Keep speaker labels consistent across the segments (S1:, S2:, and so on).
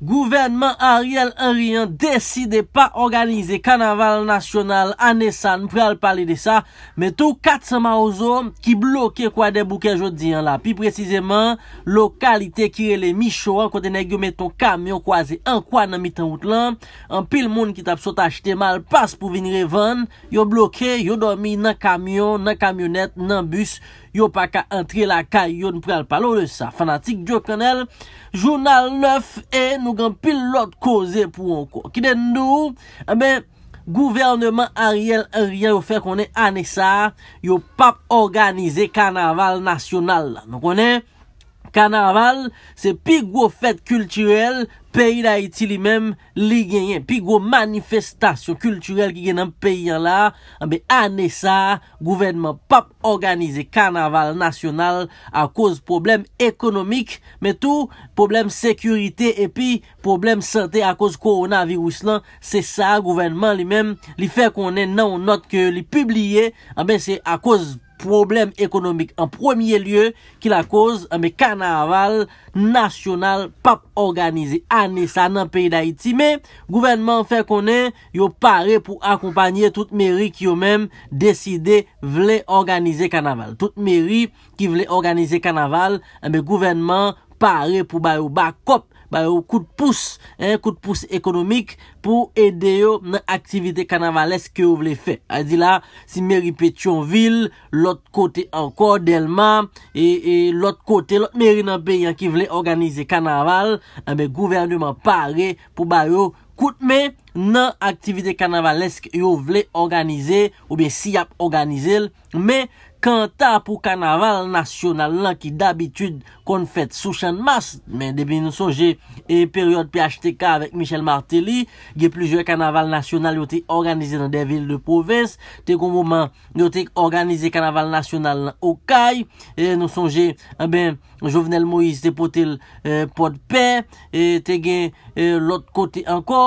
S1: Gouvernman Ariel Henryan deside pa organize kanaval nasyonal a Nesan, mpre al pale de sa, metou 400 maouzo ki bloke kwa debouke jodi an la. Pi precizeman, lokalite kirele mi chou an, kote negyo metou kamyon kwa ze an kwa nan mitan out lan, an pil moun ki tap sot achete mal, pas pou vinire van, yo bloke, yo domi nan kamyon, nan kamyonet, nan bus. Yo pa ka entri la ka yo nou prel palo le sa. Fanatik, diyo kanel, jounal 9e nou gan pil lot koze pou anko. Ki den nou, eh be, gouvernement Ariel Ariel yo fe konen ane sa, yo pap organize karnaval nasyonal la, nou konen? Karnaval, se pi gwo fèt kulturel, peyi da iti li mèm li genyen. Pi gwo manifestasyon kulturel ki genyen an peyi an la, anbe anè sa, gouvenman pap organize karnaval nasyonal a koz problem ekonomik, metou, problem sekurite epi problem sante a koz koronavirus lan, se sa, gouvenman li mèm li fè konè nan ou not ke li pibliye, anbe se a koz banan, Problem ekonomik an premier liye ki la koz me kanaval nasyonal pap organize. Ane sa nan peyi da iti me, gouvenman fe konen yo pare pou akompanyer tout meri ki yo menm deside vle organize kanaval. Tout meri ki vle organize kanaval, me gouvenman pare pou bayou bakop kanaval. Bayou kout pou s, kout pou s ekonomik pou ede yo nan aktivite kanavaleske yo vle fe. A zi la, si meri Petionville, lot kote anko Delma, e lot kote, lot meri nan peyan ki vle organize kanaval, anbe gouvernement pare pou bayou kout me nan aktivite kanavaleske yo vle organize, ou be si ap organize l, me... Kanta pou kanaval nasyonal lan ki dabitud kon fèt sou chan mas Men debi nou sonje e peryode PHTK avèk Michel Martelly Ge plizye kanaval nasyonal yo te organizè nan den vil de provèns Te kon mouman yo te organize kanaval nasyonal lan okay e Nou sonje eh jovenel Moïse te potèl eh, potpè e Te gen eh, lot kote anko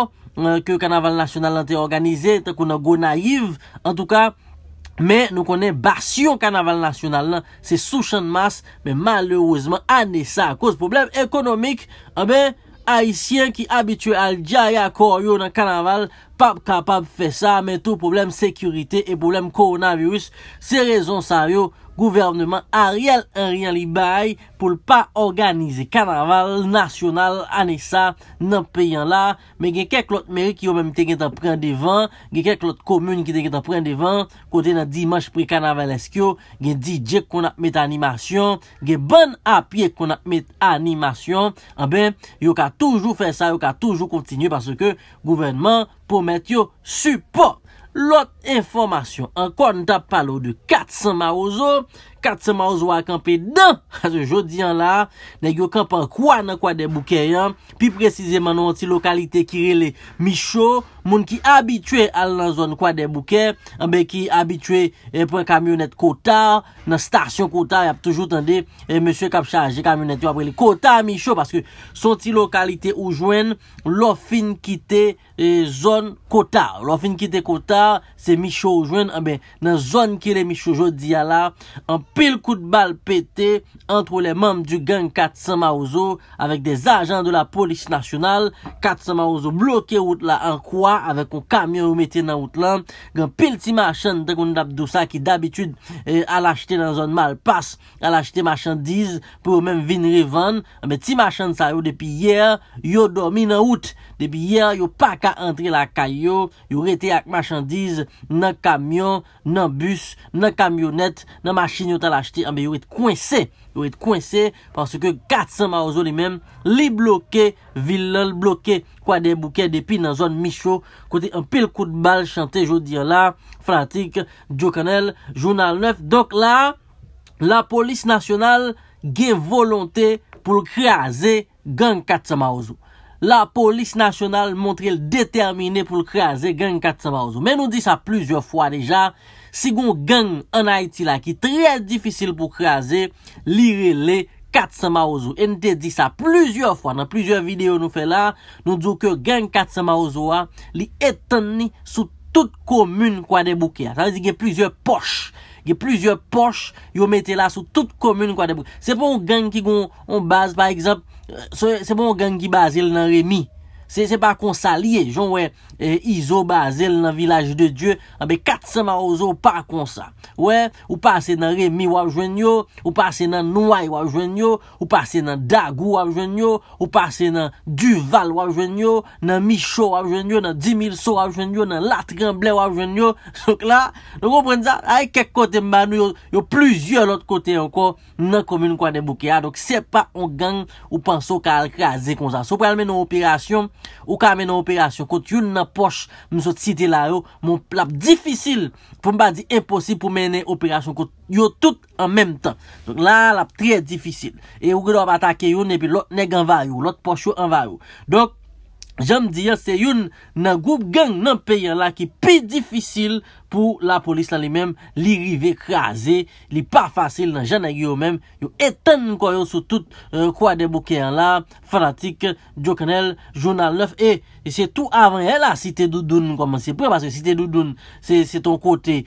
S1: ke kanaval nasyonal lan te organize Te kon nan go naiv en touka Men nou konen basyon kanaval nasyonal nan. Se sou chan mas. Men malerouzman ane sa. Akoz poublem ekonomik. Aben eh aisyen ki abitue al jaye akor yo nan kanaval. Pab kapab fe sa, men tou problem sekurite e problem koronavirus. Se rezon sa yo, gouvernement a riel en rian li bay pou l pa organize kanaval nasyonal anesa nan peyan la. Men gen kek lot meri ki yo mem te gen ta pren devan, gen kek lot komouni ki te gen ta pren devan. Kote nan Dimash pri kanaval eskyo, gen DJ kon ap met animasyon, gen ban apye kon ap met animasyon. A ben, yo ka toujou fe sa, yo ka toujou kontinyo parce ke gouvernement... Pometyo support lot informasyon an konta palo de 400 ma ouzo... Kat seman ou zwa kampe dan. Ase jodi an la. Nè gyo kampe an kwa nan kwa debouke yon. Pi prezise man nou an ti lokalite kire le. Micho. Moun ki abitue al nan zon kwa debouke. An be ki abitue. E eh, pou an kamionet kota. Nan stasyon kota. Yap toujou tande. E eh, monsye kap chaje kamionet yo apre le. Kota Micho. Paske son ti lokalite ou jwen. Lofin kite eh, zon kota. Lofin kite kota. Se Micho ou jwen. An be nan zon kire Micho jodi an la. An pe. pil kout bal pete antwo le mam du gen 400 maouzo avèk de zagen de la polis nasyonal 400 maouzo blokè wout la an kwa avèk ou kamyon ou metè nan wout lan. Gan pil ti machan te koun dap dousa ki dabitude al eh, achete nan zon malpas al achete machandiz pou ou men vin revan. Eh Amè ti machan sa yo depi yer yo dormi nan wout depi yer yo pa ka antre la kayo, yo rete ak machandiz nan kamyon, nan bus nan kamyonet, nan machin yo anbe yow et kwen se yow et kwen se panse ke katsama ozo li men li bloke vil lal bloke kwa de bouke depi nan zon micho kote an pil kout bal chante jow diyo la frantik djokanel jounal 9 dok la la polis nasyonal ge volonte pou kreaze gen katsama ozo la polis nasyonal montre l determine pou kreaze gen katsama ouzo. Men nou di sa plizye fwa deja, sigon gen anayti la ki tre difícil pou kreaze, li re le katsama ouzo. En te di sa plizye fwa, nan plizye videyo nou fe la, nou di yo ke gen katsama ouzo a, li etan ni sou tout komune kwa debouke a. Sa li di gen plizye poch. Ge plizye poch yo mette la sou tout komyoun kwa debou. Se pou ou gen ki gon on baz, par ekzap, se pou ou gen ki baz, el nan remi. Se pa konsa liye, jon we, Izo, Bazel, nan Vilaj de Dieu, anbe 400 ma ouzo, pa konsa. We, ou pase nan Remy wav jwen yo, ou pase nan Nouay wav jwen yo, ou pase nan Dagu wav jwen yo, ou pase nan Duval wav jwen yo, nan Micho wav jwen yo, nan Dimilso wav jwen yo, nan Latrembler wav jwen yo, souk la, nou kon pren za, ay kek kote mbanou, yo pluzyon ot kote anko, nan komine kwa debouke ya, dok se pa on gang, ou panso ka akraze konza. Sou prelmen nou operasyon, Ou ka mè nan operasyon kote yon nan poch msot siti la yo, moun lap difisil pou mba di e posi pou mènen operasyon kote yo tout an mèm tan. Donk la lap trey difisil. E ou ki do ap atake yon epi lot neg anva yo, lot poch yo anva yo. Donk janm di ya se yon nan goup geng nan peyen la ki pi difisil pou la polis la li mèm li rive krasè, li pa fasil nan jan agyo mèm, yo etan koyon sou tout euh, kwa de bouke an la fanatik, diokanel, jounan lef, e, e se tou avre la site doudoun koman se pre, parce que site doudoun, se ton kote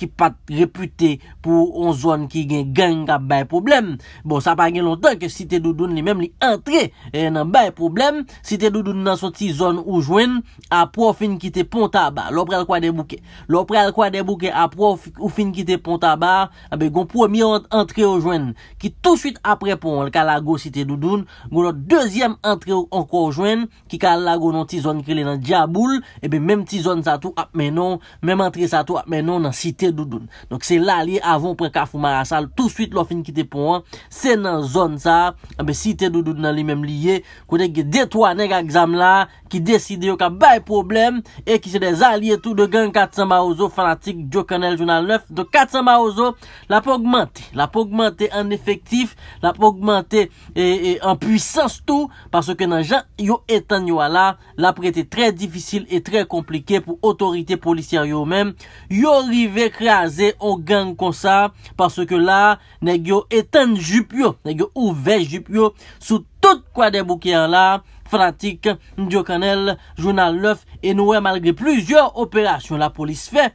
S1: ki pat repute pou on zon ki gen gen ka bay problem bon, sa pa gen lontan ke site doudoun li mèm li antre, e nan bay problem site doudoun nan son ti zon ou jwen, a profin ki te ponta ba, loprel kwa de bouke, loprel kwa debouke ap wou fin kite pon tabar abe goun premier entre ou jwen ki tout suite ap repon kalago site doudoun goun nou dezyem entre ou anko ou jwen ki kalago nou ti zon krele nan diaboul ebe menm ti zon sa tou ap menon menm entre sa tou ap menon nan site doudoun donk se la li avon preka fou marasal tout suite lò fin kite pon se nan zon sa abe site doudoun nan li menm liye kou dek ge detwa nek a gzam la ki deside yo ka bay problem e ki se de zali etou de gen katsan ba ouzof Ndiyo kanel jounan lef Do katsan ba ozo La pou augmente La pou augmente en efektif La pou augmente e, e, en pwisans tou Pwase ke nan jan yo etan yo ala La pou ete tre dificil E tre komplike pou otorite polisyar yo men Yo rive kreaze O gang kon sa Pwase ke la negyo etan jupyo Negyo ouve jupyo Sou tout kwa de bouke an la Fratik ndiyo kanel jounan lef E noue malgre plujor operasyon La polis fey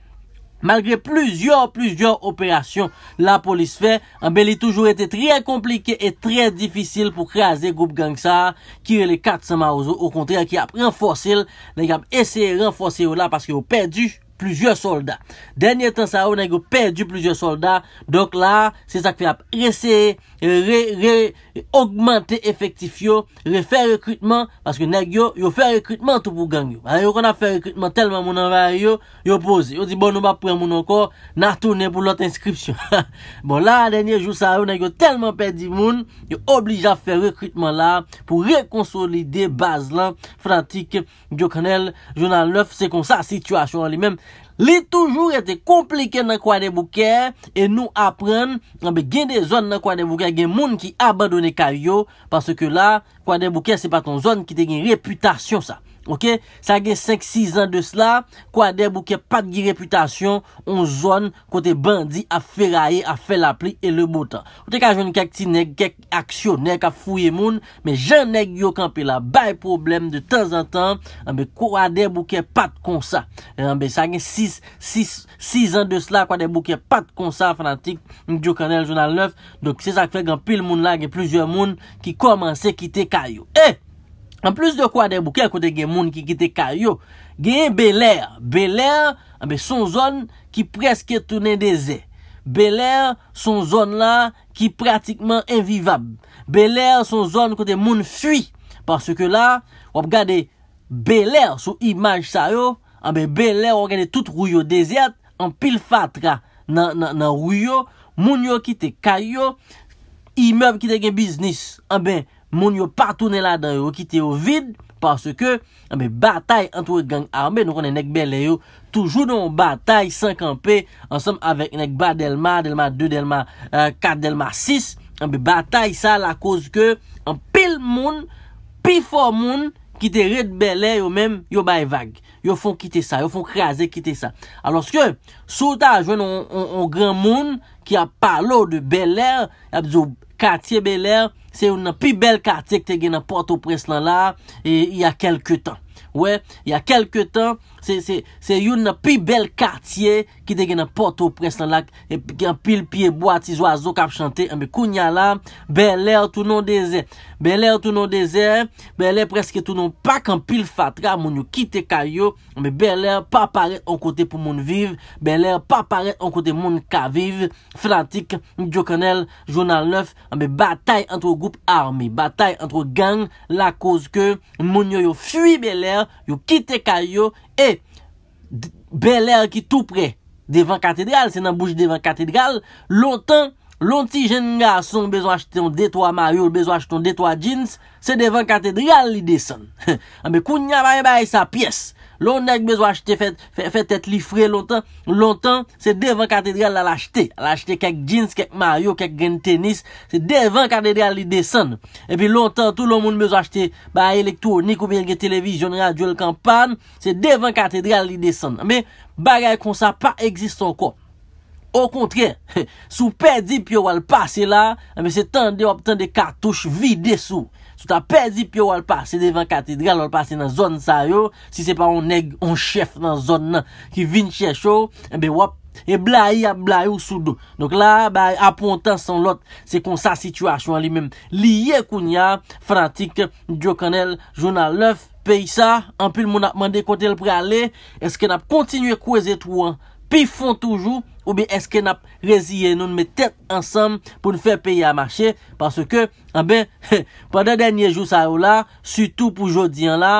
S1: Malgre plujor plujor operasyon la polis fe An beli toujou ete triyè komplike et triyè difisil pou kreaze goup gangsa Ki re le kat sa ma ouzo Ou kontre ki ap renforsil Nèk ap esye renforsil ou la Paske ou perdi plujor soldat Denye tan sa ou nèk ou perdi plujor soldat Dok la se sak fe ap esye re-augmente efektif yo, re-fè rekrutman, paske neg yo, yo fè rekrutman tout pou gang yo. Yo kon a fè rekrutman telman moun anvaryo, yo pose, yo di bon nou ba pre moun ankor, nan tourne pou lot inskripsyon. Bon, la denye jou sa ou, neg yo telman pedi moun, yo oblija fè rekrutman la, pou rekonsolide baz lan, frantik, diokanel, jounan lef, se kon sa situasyon li menm, Li toujou ete komplike nan kwa de boukè E nou apren Gen de zon nan kwa de boukè Gen moun ki abadone karyo Paske la kwa de boukè se pa ton zon Ki te gen reputasyon sa Ok, sa gen 5-6 an de s'la, kwa ade bouke pat ki reputasyon, on zon kote bandi a feraye, a fe la pli e le botan. Ou te ka jouni kek ti nek, kek aksyon, nek a fouye moun, men jen nek yo kanpe la bay problem de tan zan tan, anbe kwa ade bouke pat kon sa. Anbe sa gen 6-6 an de s'la, kwa ade bouke pat kon sa, fanatik, moun diyo kanel jounal 9, donk se sa kfe gen pil moun la gen plizye moun ki komanse kite kayo. Eh! An plus de kwa de bouke kote gen moun ki kite karyo, genye beler. Beler, anbe son zon ki preske tounen deze. Beler, son zon la ki pratikman evivab. Beler, son zon kote moun fui. Parce ke la, wap gade beler sou imaj sa yo, anbe eh beler wap gade tout rouyo deze. An pil fatra nan rouyo, moun yo kite karyo, imev kite gen biznis, anbe beler. moun yo pa toune la dan yo ki te yo vid, parce ke, anbe ah, batay antwe gang arme, nou konen ek bel le yo, toujou don batay, sankanpe, ansam avek enek ba delma, delma 2, delma 4, euh, delma 6, anbe batay sa la cause ke, an pil moun, pil fo moun, Kite red Bel Air yo men, yo bay vag. Yo fon kite sa, yo fon kreaze kite sa. Aloske, sou ta jwen on gran moun ki a palo de Bel Air, ap zo katiye Bel Air, se yo nan pi bel katiye ki te gen a porto pres lan la, e ya kelke tan. We, ya kelke tan, Se yon nan pi bel katye, ki te gen nan poto pres lan lak, gen pil pie boati zwa zo kap chante, anbe kounya la, bel er tou non deze, bel er tou non deze, bel er preske tou non pak an pil fatra, moun yo kite kayo, anbe bel er pa paret an kote pou moun vive, bel er pa paret an kote moun ka vive, flantik, diokanel, jounal 9, anbe batay antro goup armi, batay antro gang, la koz ke, moun yo yo fui bel er, yo kite kayo, E, bel er ki tout pre, devan katedral, se nan bouche devan katedral, lontan, lonti jen nga son bezo achete yon detwa Mario, bezo achete yon detwa jeans, se devan katedral li desen. Ambe ah, kou nye baye baye sa piese. Lontan, se devan katedral la lachete, lachete kek jeans, kek maryo, kek gren tenis, se devan katedral li desen. E pi lontan, tou loun moun mezo achete bari elektronik, ouberge televizyon, radio, kampan, se devan katedral li desen. Ame, bagay kon sa pa egzist anko. Ou kontren, sou pedi pyo wal pase la, se tande optande katouche vide sou. Souta pezi pyo wal pase devan katedral, wal pase nan zon sa yo. Si se pa on neg, on chef nan zon nan ki vin chesho, be wap. E bla yi ap bla yo sou do. Donk la, apontan son lot, se kon sa situasyon li menm. Li ye koun ya, fratik, diyo kanel, jounan lef, pey sa, anpil moun ap mande kote l pou gale, eske nap kontinye kweze tou an. Pi fon toujou ou bi eske nap reziye nou nme tet ansam pou nfe peye a mache Paske, a eh be, pwede denye jou sa ou la, sutou pou jodi an la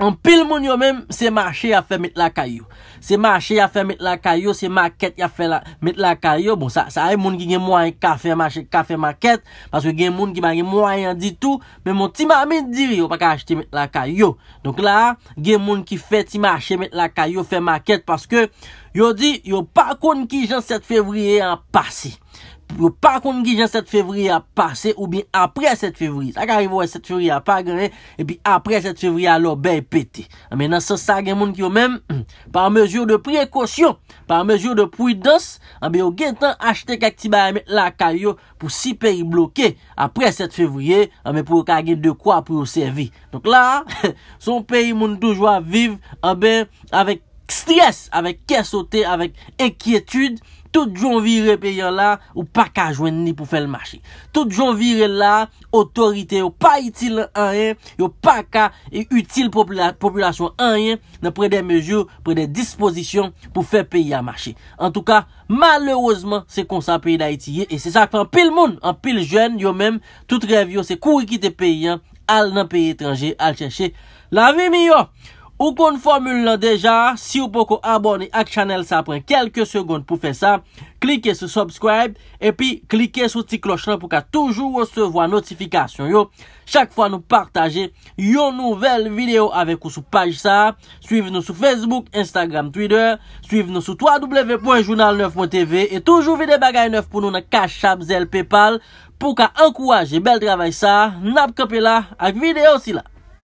S1: An pil moun yo menm se mache a fe mit la kayou Se machè ya fè met lakay yo, se makèt ya fè met lakay yo. Bon, sa hay e moun ki gen mwany ka fè makèt. Paske gen moun ki man gen mwany an ditou. Men moun ti mame diri yo pa ka achè ti met lakay yo. Donk la, gen moun ki fè ti machè met lakay yo fè makèt. Paske yo di yo pa kon ki jan 7 fevriye an pasi. Ou pa kont gijan 7 fevri a pase ou bi apre 7 fevri Sak a rivo wè 7 fevri a pa gwenè E pi apre 7 fevri a lo be pete A mena sa sa gen moun ki yo men Par mezyou de prekosyon Par mezyou de pouy dos A ah men yo gen tan achete kak ti ba yame la karyo Pou si peyi bloke Apre 7 fevri A ah men pou kage de kwa pou yo servi Donk la son peyi moun toujwa vive A ah men avèk stres Avèk kesote Avèk ekietude Tout joun vire pe yon la, ou pa ka ajwen ni pou fèl mache. Tout joun vire la, otorite ou pa itil an yon, ou pa ka e itil populasyon an yon, nan pre de mejou, pre de disposisyon pou fèl pe yon mache. En tout ka, malerouzman, se konsant pe yon da iti ye, e se sak fan pil moun, an pil joun, yon men, tout rev yo se kouri ki te pe yon, al nan pe yon etranje, al chèche la vi mi yo. Ou kon formule lan deja, si ou poko abone ak chanel sa apren kelke segonde pou fe sa, klike sou subscribe, epi klike sou ti kloch lan pou ka toujou ou se vwa notifikasyon yo. Chak fwa nou partaje yon nouvel video avek ou sou paj sa, suive nou sou Facebook, Instagram, Twitter, suive nou sou www.journal9.tv e toujou vide bagay 9 pou nou nan kach, chab, zel, pepal, pou ka ankouaje bel travay sa, napkepe la ak video si la.